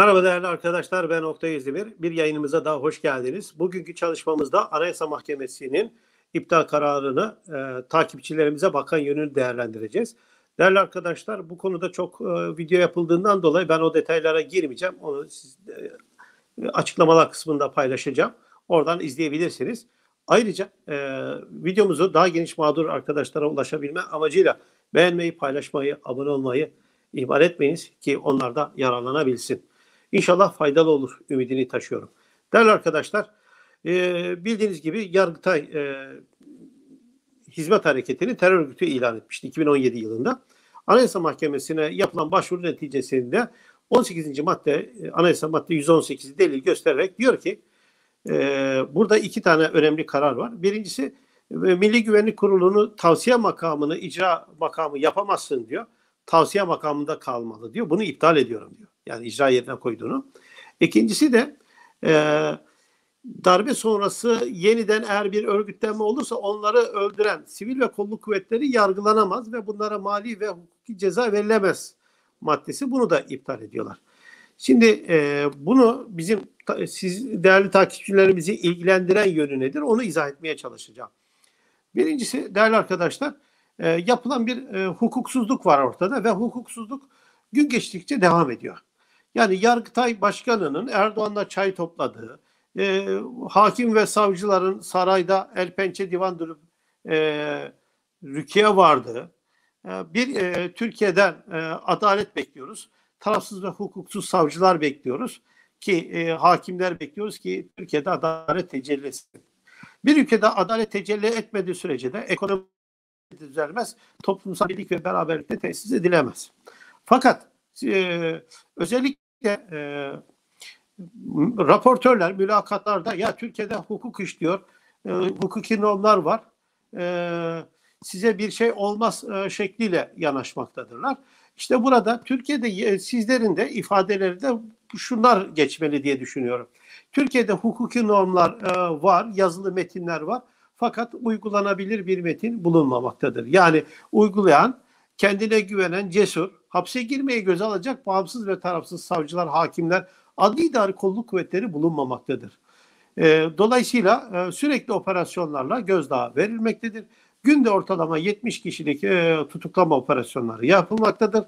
Merhaba değerli arkadaşlar ben Oktay İzdemir. Bir yayınımıza daha hoş geldiniz. Bugünkü çalışmamızda Anayasa Mahkemesi'nin iptal kararını e, takipçilerimize bakan yönünü değerlendireceğiz. Değerli arkadaşlar bu konuda çok e, video yapıldığından dolayı ben o detaylara girmeyeceğim. Onu siz, e, açıklamalar kısmında paylaşacağım. Oradan izleyebilirsiniz. Ayrıca e, videomuzu daha geniş mağdur arkadaşlara ulaşabilme amacıyla beğenmeyi, paylaşmayı, abone olmayı ihmal etmeyiniz ki onlar da yararlanabilsin. İnşallah faydalı olur ümidini taşıyorum. Değerli arkadaşlar e, bildiğiniz gibi Yargıtay e, Hizmet Hareketi'ni terör örgütü ilan etmişti 2017 yılında. Anayasa Mahkemesi'ne yapılan başvuru neticesinde 18. madde e, Anayasa madde 118 delil göstererek diyor ki burada iki tane önemli karar var. Birincisi Milli Güvenlik Kurulu'nu tavsiye makamını icra makamı yapamazsın diyor. Tavsiye makamında kalmalı diyor. Bunu iptal ediyorum diyor. Yani icra yerine koyduğunu. İkincisi de e, darbe sonrası yeniden eğer bir örgütlenme olursa onları öldüren sivil ve kolluk kuvvetleri yargılanamaz ve bunlara mali ve hukuki ceza verilemez maddesi bunu da iptal ediyorlar. Şimdi e, bunu bizim siz değerli takipçilerimizi ilgilendiren yönü nedir? Onu izah etmeye çalışacağım. Birincisi değerli arkadaşlar e, yapılan bir e, hukuksuzluk var ortada ve hukuksuzluk gün geçtikçe devam ediyor. Yani Yargıtay Başkanı'nın Erdoğan'la çay topladığı, e, hakim ve savcıların sarayda el pençe divan durup e, rüküye vardı. E, bir e, Türkiye'den e, adalet bekliyoruz. Tarafsız ve hukuksuz savcılar bekliyoruz ki e, hakimler bekliyoruz ki Türkiye'de adalet tecelli etsin. Bir ülkede adalet tecelli etmediği sürece de ekonomi düzelmez, toplumsal birlik ve beraberlik de tesis edilemez. Fakat ee, özellikle e, raportörler mülakatlarda ya Türkiye'de hukuk işliyor, e, hukuki normlar var, e, size bir şey olmaz e, şekliyle yanaşmaktadırlar. İşte burada Türkiye'de e, sizlerin de ifadeleri de şunlar geçmeli diye düşünüyorum. Türkiye'de hukuki normlar e, var, yazılı metinler var. Fakat uygulanabilir bir metin bulunmamaktadır. Yani uygulayan, kendine güvenen, cesur, hapse girmeye göz alacak bağımsız ve tarafsız savcılar, hakimler, adli idari kolluk kuvvetleri bulunmamaktadır. E, dolayısıyla e, sürekli operasyonlarla gözdağı verilmektedir. Günde ortalama 70 kişilik e, tutuklama operasyonları yapılmaktadır.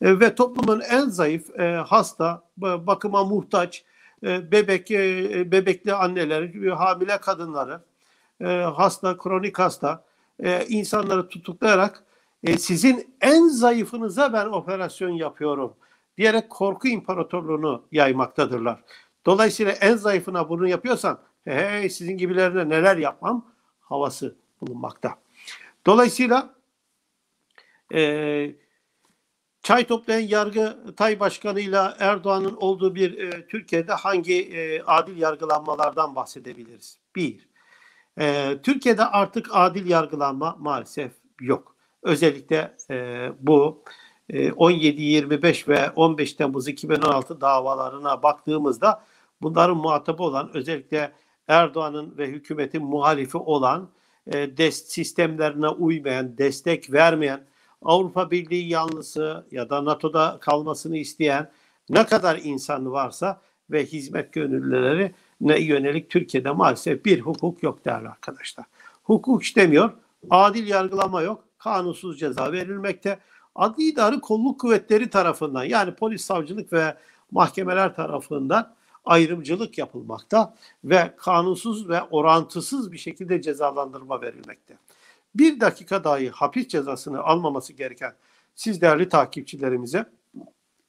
E, ve toplumun en zayıf, e, hasta, bakıma muhtaç, e, bebek e, bebekli anneler, e, hamile kadınları, e, hasta, kronik hasta e, insanları tutuklayarak e, sizin en zayıfınıza ben operasyon yapıyorum diyerek korku imparatorluğunu yaymaktadırlar. Dolayısıyla en zayıfına bunu yapıyorsan hey sizin gibilerine neler yapmam havası bulunmakta. Dolayısıyla e, çay toplayan yargı Tay başkanıyla Erdoğan'ın olduğu bir e, Türkiye'de hangi e, adil yargılanmalardan bahsedebiliriz? Bir, e, Türkiye'de artık adil yargılanma maalesef yok. Özellikle e, bu e, 17-25 ve 15 Temmuz 2016 davalarına baktığımızda bunların muhatabı olan özellikle Erdoğan'ın ve hükümetin muhalifi olan e, dest sistemlerine uymayan, destek vermeyen, Avrupa Birliği yanlısı ya da NATO'da kalmasını isteyen ne kadar insan varsa ve hizmet gönüllüleri ne yönelik Türkiye'de maalesef bir hukuk yok değerli arkadaşlar. Hukuk işlemiyor, adil yargılama yok kanunsuz ceza verilmekte. Adli idarı kolluk kuvvetleri tarafından yani polis, savcılık ve mahkemeler tarafından ayrımcılık yapılmakta ve kanunsuz ve orantısız bir şekilde cezalandırma verilmekte. Bir dakika dahi hapis cezasını almaması gereken siz değerli takipçilerimize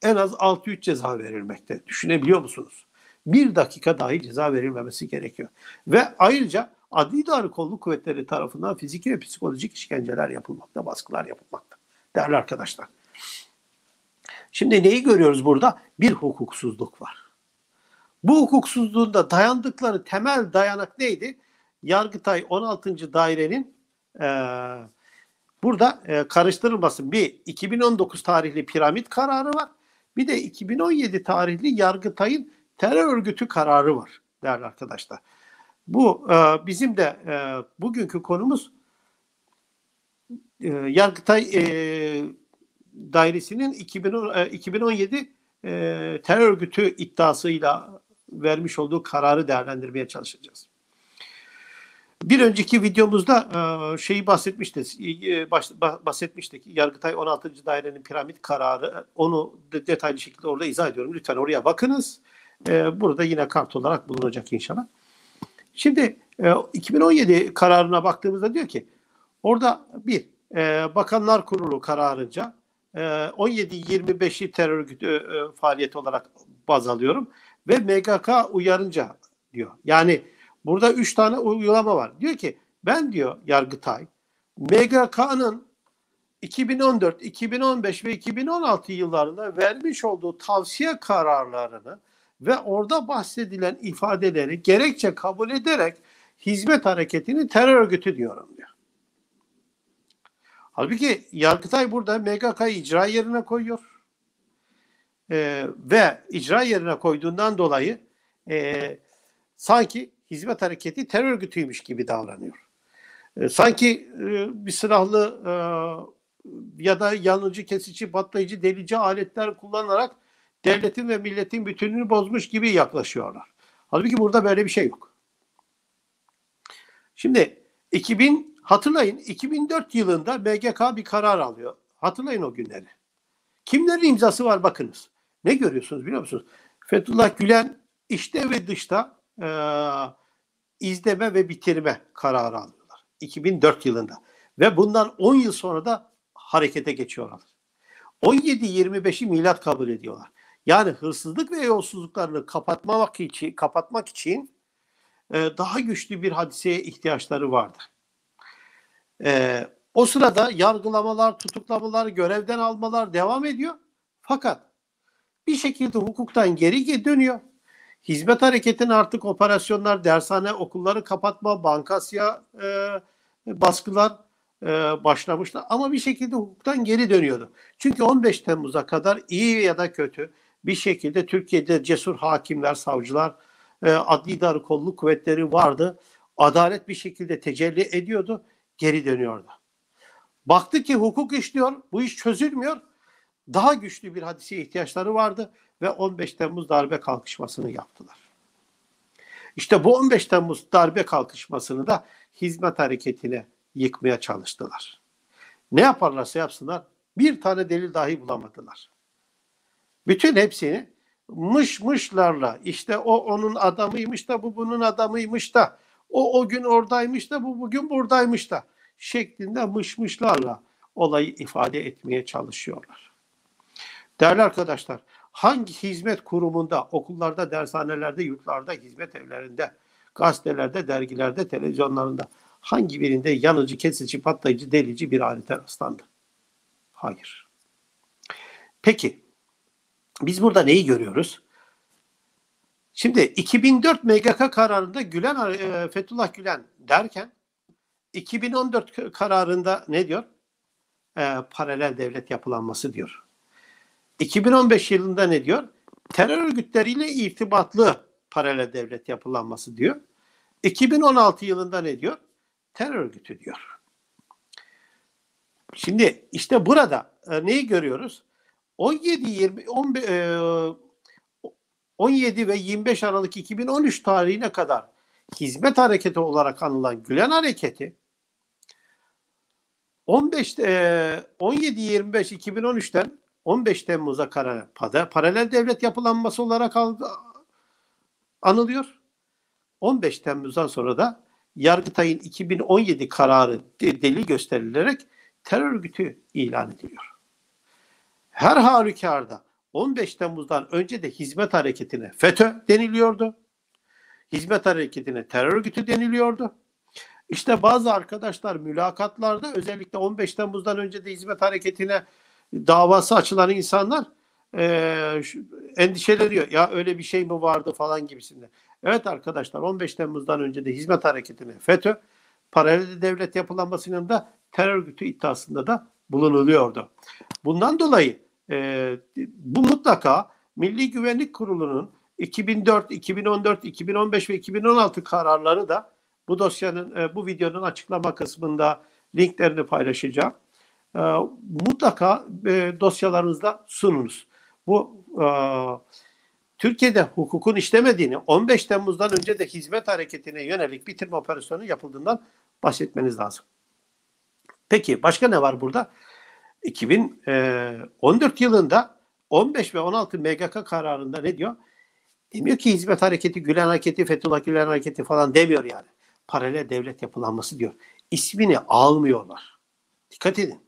en az 6-3 ceza verilmekte. Düşünebiliyor musunuz? Bir dakika dahi ceza verilmemesi gerekiyor. Ve ayrıca adli idare kolluk kuvvetleri tarafından fiziki ve psikolojik işkenceler yapılmakta, baskılar yapılmakta. Değerli arkadaşlar. Şimdi neyi görüyoruz burada? Bir hukuksuzluk var. Bu hukuksuzluğunda dayandıkları temel dayanak neydi? Yargıtay 16. dairenin e, burada e, karıştırılmasın. Bir 2019 tarihli piramit kararı var. Bir de 2017 tarihli Yargıtay'ın terör örgütü kararı var değerli arkadaşlar. Bu e, bizim de e, bugünkü konumuz e, Yargıtay e, Dairesi'nin 2010, e, 2017 e, terör örgütü iddiasıyla vermiş olduğu kararı değerlendirmeye çalışacağız. Bir önceki videomuzda e, şeyi bahsetmiştik, e, bahsetmiştik. Yargıtay 16. Dairenin piramit kararı. Onu detaylı şekilde orada izah ediyorum. Lütfen oraya bakınız. E, burada yine kart olarak bulunacak inşallah. Şimdi e, 2017 kararına baktığımızda diyor ki orada bir e, Bakanlar Kurulu kararınca e, 17-25'i terör örgütü e, e faaliyet olarak baz alıyorum ve MGK uyarınca diyor. Yani burada üç tane uygulama var. Diyor ki ben diyor Yargıtay MGK'nın 2014, 2015 ve 2016 yıllarında vermiş olduğu tavsiye kararlarını ve orada bahsedilen ifadeleri gerekçe kabul ederek hizmet hareketini terör örgütü diyorum diyor. Halbuki Yargıtay burada MGK'yı icra yerine koyuyor. Ee, ve icra yerine koyduğundan dolayı e, sanki hizmet hareketi terör örgütüymüş gibi davranıyor. E, sanki e, bir silahlı e, ya da yanıcı, kesici, patlayıcı, delici aletler kullanarak devletin ve milletin bütününü bozmuş gibi yaklaşıyorlar. Halbuki burada böyle bir şey yok. Şimdi 2000 hatırlayın 2004 yılında MGK bir karar alıyor. Hatırlayın o günleri. Kimlerin imzası var bakınız. Ne görüyorsunuz biliyor musunuz? Fethullah Gülen işte ve dışta e, izleme ve bitirme kararı alıyorlar. 2004 yılında. Ve bundan 10 yıl sonra da harekete geçiyorlar. 17-25'i milat kabul ediyorlar. Yani hırsızlık ve yolsuzluklarını kapatmak için, kapatmak için e, daha güçlü bir hadiseye ihtiyaçları vardı. E, o sırada yargılamalar, tutuklamalar, görevden almalar devam ediyor. Fakat bir şekilde hukuktan geri dönüyor. Hizmet hareketinin artık operasyonlar, dershane, okulları kapatma, bankasya e, baskılar e, başlamıştı. Ama bir şekilde hukuktan geri dönüyordu. Çünkü 15 Temmuz'a kadar iyi ya da kötü bir şekilde Türkiye'de cesur hakimler, savcılar, e, adli idare kolluk kuvvetleri vardı. Adalet bir şekilde tecelli ediyordu, geri dönüyordu. Baktı ki hukuk işliyor, bu iş çözülmüyor. Daha güçlü bir hadiseye ihtiyaçları vardı ve 15 Temmuz darbe kalkışmasını yaptılar. İşte bu 15 Temmuz darbe kalkışmasını da hizmet hareketine yıkmaya çalıştılar. Ne yaparlarsa yapsınlar bir tane delil dahi bulamadılar. Bütün hepsini mış işte o onun adamıymış da bu bunun adamıymış da o o gün oradaymış da bu bugün buradaymış da şeklinde mış olayı ifade etmeye çalışıyorlar. Değerli arkadaşlar hangi hizmet kurumunda, okullarda, dershanelerde, yurtlarda, hizmet evlerinde, gazetelerde, dergilerde, televizyonlarında hangi birinde yanıcı, kesici, patlayıcı, delici bir alete rastlandı? Hayır. Peki biz burada neyi görüyoruz? Şimdi 2004 MGK kararında Gülen e, Fethullah Gülen derken 2014 kararında ne diyor? E, paralel devlet yapılanması diyor. 2015 yılında ne diyor? Terör örgütleriyle irtibatlı paralel devlet yapılanması diyor. 2016 yılında ne diyor? Terör örgütü diyor. Şimdi işte burada e, neyi görüyoruz? 17 20 15, 17 ve 25 Aralık 2013 tarihine kadar hizmet hareketi olarak anılan Gülen hareketi 15 17 25 2013'ten 15 Temmuz'a kadar paralel devlet yapılanması olarak anılıyor. 15 Temmuz'dan sonra da Yargıtay'ın 2017 kararı deli gösterilerek terör örgütü ilan ediliyor her halükarda 15 Temmuz'dan önce de hizmet hareketine FETÖ deniliyordu. Hizmet hareketine terör örgütü deniliyordu. İşte bazı arkadaşlar mülakatlarda özellikle 15 Temmuz'dan önce de hizmet hareketine davası açılan insanlar e, endişeleniyor. Ya öyle bir şey mi vardı falan gibisinde. Evet arkadaşlar 15 Temmuz'dan önce de hizmet hareketine FETÖ paralel devlet yapılanmasının da terör örgütü iddiasında da bulunuluyordu. Bundan dolayı e, bu mutlaka Milli Güvenlik Kurulu'nun 2004, 2014, 2015 ve 2016 kararları da bu dosyanın, e, bu videonun açıklama kısmında linklerini paylaşacağım. E, mutlaka e, dosyalarınızda sununuz. Bu e, Türkiye'de hukukun işlemediğini, 15 Temmuz'dan önce de hizmet hareketine yönelik bitirme operasyonu yapıldığından bahsetmeniz lazım. Peki başka ne var burada? 2014 yılında 15 ve 16 MGK kararında ne diyor? Demiyor ki hizmet hareketi, Gülen hareketi, Fethullah Gülen hareketi falan demiyor yani. Paralel devlet yapılanması diyor. İsmini almıyorlar. Dikkat edin.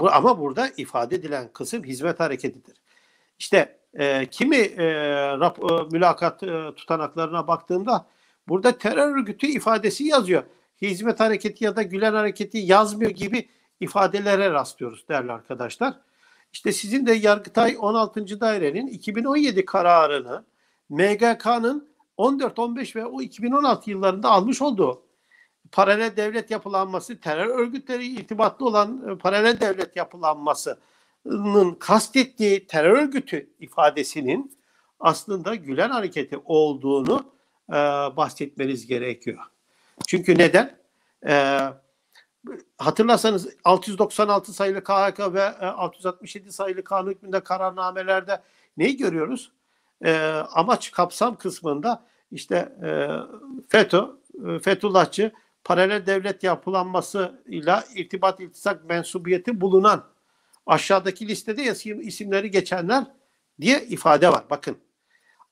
Ama burada ifade edilen kısım hizmet hareketidir. İşte e, kimi e, rap, e, mülakat e, tutanaklarına baktığımda burada terör örgütü ifadesi yazıyor. Hizmet hareketi ya da Gülen hareketi yazmıyor gibi ifadelere rastlıyoruz değerli arkadaşlar. İşte sizin de Yargıtay 16. Daire'nin 2017 kararını MGK'nın 14, 15 ve o 2016 yıllarında almış olduğu paralel devlet yapılanması, terör örgütleri irtibatlı olan e, paralel devlet yapılanmasının kastettiği terör örgütü ifadesinin aslında Gülen hareketi olduğunu e, bahsetmeniz gerekiyor. Çünkü neden? E, hatırlarsanız 696 sayılı KHK ve 667 e, sayılı kanun hükmünde kararnamelerde neyi görüyoruz? E, amaç kapsam kısmında işte e, FETÖ, e, Fethullahçı paralel devlet yapılanmasıyla irtibat iltisak mensubiyeti bulunan aşağıdaki listede eski isimleri geçenler diye ifade var. Bakın.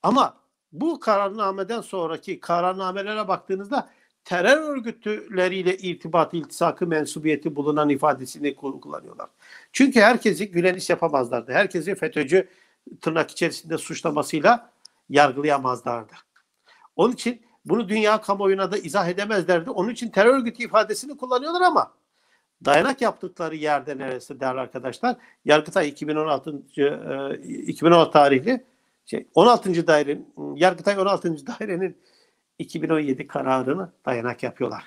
Ama bu kararnameden sonraki kararnamelere baktığınızda terör örgütleriyle irtibat, iltisakı, mensubiyeti bulunan ifadesini kullanıyorlar. Çünkü herkesi Gülenis yapamazlardı. Herkesi FETÖ'cü tırnak içerisinde suçlamasıyla yargılayamazlardı. Onun için bunu dünya kamuoyuna da izah edemezlerdi. Onun için terör örgütü ifadesini kullanıyorlar ama dayanak yaptıkları yerde neresi değerli arkadaşlar? Yargıtay 2016 2016 e, tarihli şey 16. dairenin Yargıtay 16. dairenin 2017 kararını dayanak yapıyorlar.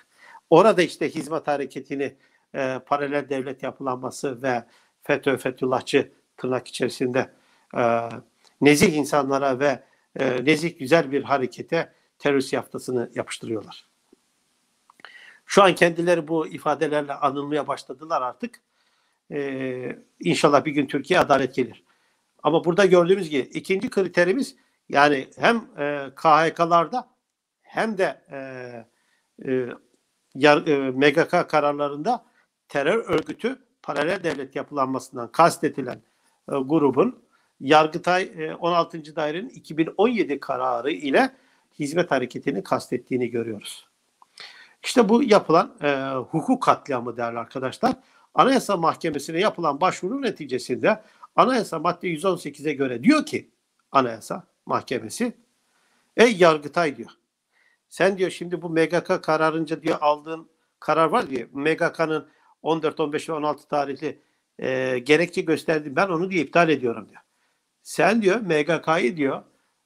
Orada işte hizmet hareketini e, paralel devlet yapılanması ve FETÖ, Fethullahçı tırnak içerisinde e, nezih insanlara ve e, nezih güzel bir harekete terörist yaftasını yapıştırıyorlar. Şu an kendileri bu ifadelerle anılmaya başladılar artık. Ee, inşallah bir gün Türkiye adalet gelir. Ama burada gördüğümüz gibi ikinci kriterimiz yani hem e, KHK'larda hem de e, e, e MGK kararlarında terör örgütü paralel devlet yapılanmasından kastedilen e, grubun Yargıtay e, 16. Daire'nin 2017 kararı ile hizmet hareketini kastettiğini görüyoruz. İşte bu yapılan e, hukuk katliamı değerli arkadaşlar. Anayasa Mahkemesi'ne yapılan başvuru neticesinde Anayasa madde 118'e göre diyor ki Anayasa Mahkemesi ey Yargıtay diyor. Sen diyor şimdi bu MGK kararınca diyor aldığın karar var diye MGK'nın 14, 15 ve 16 tarihli e, gerekçe gösterdi. Ben onu diye iptal ediyorum diyor. Sen diyor MGK'yı diyor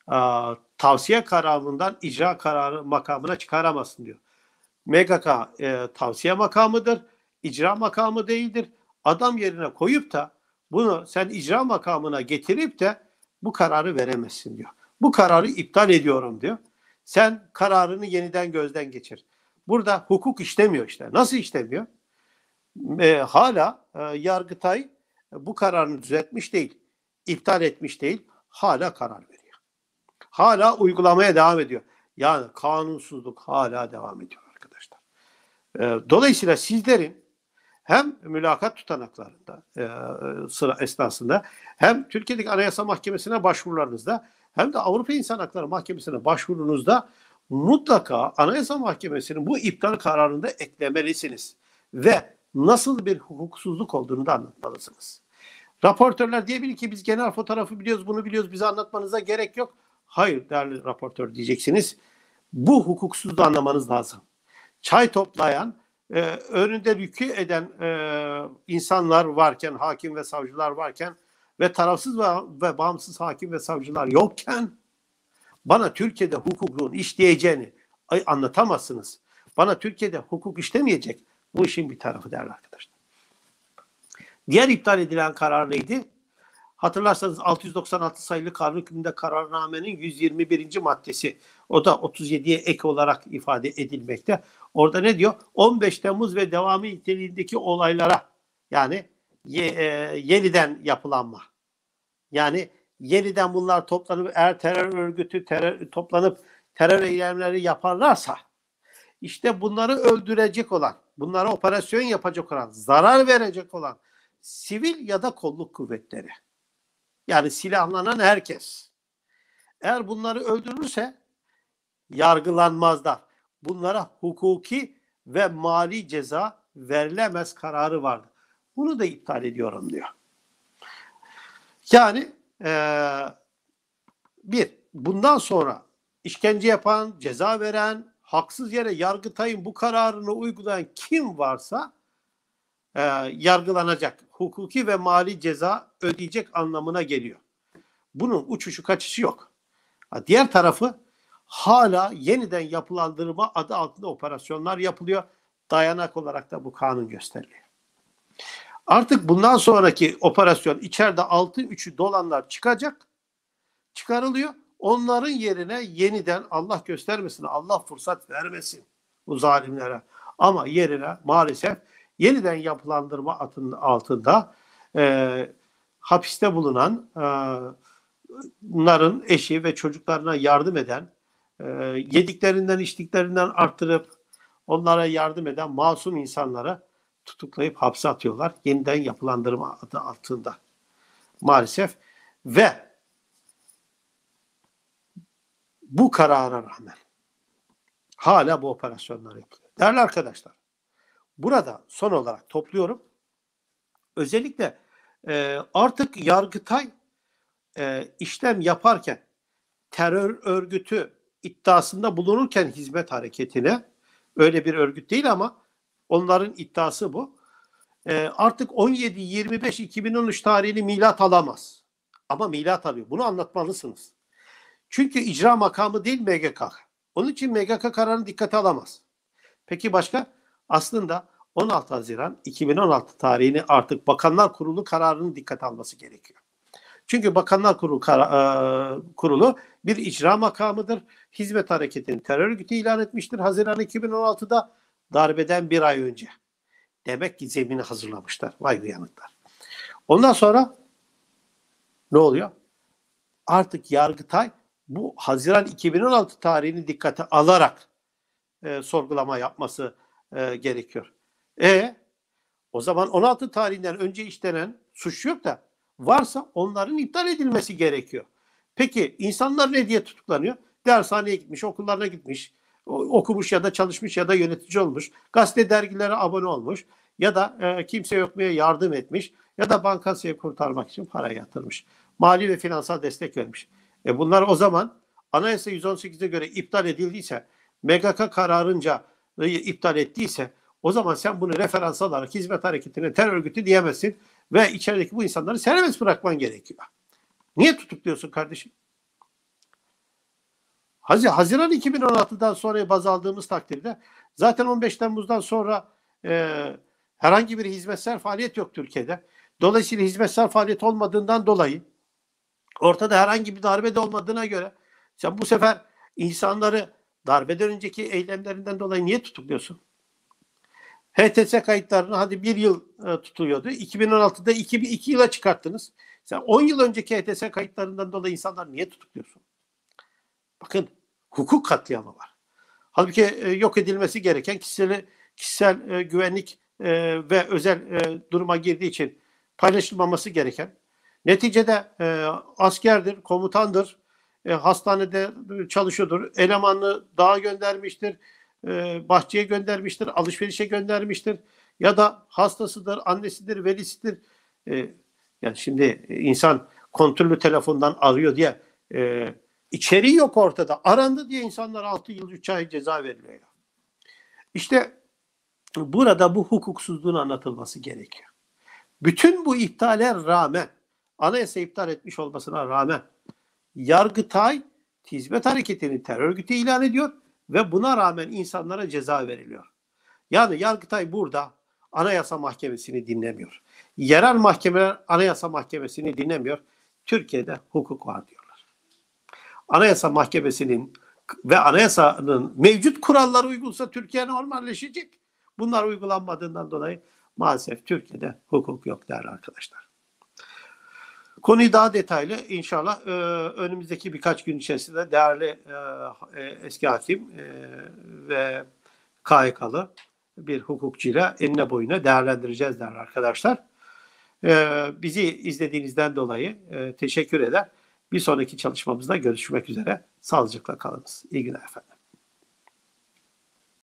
a, tavsiye kararından icra kararı makamına çıkaramazsın diyor. MGK e, tavsiye makamıdır. icra makamı değildir. Adam yerine koyup da bunu sen icra makamına getirip de bu kararı veremezsin diyor. Bu kararı iptal ediyorum diyor. Sen kararını yeniden gözden geçir. Burada hukuk işlemiyor işte. Nasıl işlemiyor? E, hala e, Yargıtay bu kararını düzeltmiş değil, iptal etmiş değil, hala karar veriyor. Hala uygulamaya devam ediyor. Yani kanunsuzluk hala devam ediyor arkadaşlar. E, dolayısıyla sizlerin hem mülakat tutanaklarında e, sıra esnasında hem Türkiye'deki Anayasa Mahkemesi'ne başvurularınızda hem de Avrupa İnsan Hakları Mahkemesi'ne başvurunuzda mutlaka Anayasa Mahkemesi'nin bu iptal kararında eklemelisiniz ve nasıl bir hukuksuzluk olduğunu da anlatmalısınız. Raportörler diyebilir ki biz genel fotoğrafı biliyoruz, bunu biliyoruz, bize anlatmanıza gerek yok. Hayır değerli raportör diyeceksiniz. Bu hukuksuzluğu anlamanız lazım. Çay toplayan e, önünde rükü eden e, insanlar varken, hakim ve savcılar varken ve tarafsız ve, ve bağımsız hakim ve savcılar yokken bana Türkiye'de hukukun işleyeceğini anlatamazsınız. Bana Türkiye'de hukuk işlemeyecek. Bu işin bir tarafı değerli arkadaşlar. Diğer iptal edilen karar neydi? Hatırlarsanız 696 sayılı kanun hükmünde kararnamenin 121. maddesi o da 37'ye ek olarak ifade edilmekte. Orada ne diyor? 15 Temmuz ve devamı niteliğindeki olaylara yani ye, e, yeniden yapılanma. Yani yeniden bunlar toplanıp eğer terör örgütü terör, toplanıp terör eylemleri yaparlarsa işte bunları öldürecek olan, bunlara operasyon yapacak olan, zarar verecek olan sivil ya da kolluk kuvvetleri yani silahlanan herkes. Eğer bunları öldürürse yargılanmazlar. Bunlara hukuki ve mali ceza verilemez kararı vardı. Bunu da iptal ediyorum diyor. Yani ee, bir, bundan sonra işkence yapan, ceza veren, haksız yere Yargıtay'ın bu kararını uygulayan kim varsa e, yargılanacak, hukuki ve mali ceza ödeyecek anlamına geliyor. Bunun uçuşu kaçışı yok. Diğer tarafı hala yeniden yapılandırma adı altında operasyonlar yapılıyor. Dayanak olarak da bu kanun gösteriliyor. Artık bundan sonraki operasyon içeride 6 üçü dolanlar çıkacak. Çıkarılıyor. Onların yerine yeniden Allah göstermesin, Allah fırsat vermesin bu zalimlere. Ama yerine maalesef yeniden yapılandırma altında e, hapiste bulunan e, bunların eşi ve çocuklarına yardım eden, e, yediklerinden içtiklerinden arttırıp onlara yardım eden masum insanlara tutuklayıp hapse atıyorlar. Yeniden yapılandırma adı altında. Maalesef ve bu karara rağmen hala bu operasyonlar yapılıyor. Değerli arkadaşlar Burada son olarak topluyorum. Özellikle e, artık Yargıtay e, işlem yaparken terör örgütü iddiasında bulunurken hizmet hareketine öyle bir örgüt değil ama onların iddiası bu. E, artık 17-25-2013 tarihini milat alamaz. Ama milat alıyor. Bunu anlatmalısınız. Çünkü icra makamı değil MGK. Onun için MGK kararını dikkate alamaz. Peki başka? Aslında 16 Haziran 2016 tarihini artık Bakanlar Kurulu kararını dikkat alması gerekiyor. Çünkü Bakanlar Kurulu, e, kurulu bir icra makamıdır. Hizmet Hareketi'ni terör örgütü ilan etmiştir Haziran 2016'da darbeden bir ay önce. Demek ki zemini hazırlamışlar. Vay bu uyanıklar. Ondan sonra ne oluyor? Artık Yargıtay bu Haziran 2016 tarihini dikkate alarak e, sorgulama yapması e, gerekiyor. E o zaman 16 tarihinden önce işlenen suç yok da varsa onların iptal edilmesi gerekiyor. Peki insanlar ne diye tutuklanıyor? Dershaneye gitmiş, okullarına gitmiş, okumuş ya da çalışmış ya da yönetici olmuş, gazete dergilere abone olmuş ya da e, kimse yokmaya yardım etmiş ya da bankasıyı kurtarmak için para yatırmış. Mali ve finansal destek vermiş. E bunlar o zaman Anayasa 118'e göre iptal edildiyse MGK kararınca iptal ettiyse o zaman sen bunu referans alarak hizmet hareketine terör örgütü diyemezsin ve içerideki bu insanları serbest bırakman gerekiyor. Niye tutukluyorsun kardeşim? Haziran 2016'dan sonra baz aldığımız takdirde zaten 15 Temmuz'dan sonra e, herhangi bir hizmetsel faaliyet yok Türkiye'de. Dolayısıyla hizmetsel faaliyet olmadığından dolayı ortada herhangi bir darbe de olmadığına göre sen bu sefer insanları Darbeden önceki eylemlerinden dolayı niye tutukluyorsun? HTS kayıtlarını hadi bir yıl e, tutuluyordu. 2016'da iki, iki yıla çıkarttınız. Sen 10 yıl önceki HTS kayıtlarından dolayı insanlar niye tutukluyorsun? Bakın hukuk katliamı var. Halbuki e, yok edilmesi gereken kişisel, kişisel e, güvenlik e, ve özel duruma girdiği için paylaşılmaması gereken. Neticede askerdir, komutandır, e, hastanede e, çalışıyordur. Elemanı dağa göndermiştir, e, bahçeye göndermiştir, alışverişe göndermiştir. Ya da hastasıdır, annesidir, velisidir. E, yani şimdi insan kontrollü telefondan arıyor diye e, içeriği yok ortada. Arandı diye insanlar 6 yıl 3 ay ceza veriliyor. İşte burada bu hukuksuzluğun anlatılması gerekiyor. Bütün bu iptaller rağmen, anayasa iptal etmiş olmasına rağmen Yargıtay hizmet hareketini terör örgütü ilan ediyor ve buna rağmen insanlara ceza veriliyor. Yani Yargıtay burada Anayasa Mahkemesi'ni dinlemiyor. Yerel mahkemeler Anayasa Mahkemesi'ni dinlemiyor. Türkiye'de hukuk var diyorlar. Anayasa Mahkemesi'nin ve anayasanın mevcut kuralları uygulsa Türkiye normalleşecek. Bunlar uygulanmadığından dolayı maalesef Türkiye'de hukuk yok der arkadaşlar. Konuyu daha detaylı inşallah e, önümüzdeki birkaç gün içerisinde değerli e, e eski hakim e, ve KYK'lı bir hukukçuyla enine boyuna değerlendireceğiz der arkadaşlar. E, bizi izlediğinizden dolayı e, teşekkür eder. Bir sonraki çalışmamızda görüşmek üzere. Sağlıcakla kalınız. İyi günler efendim.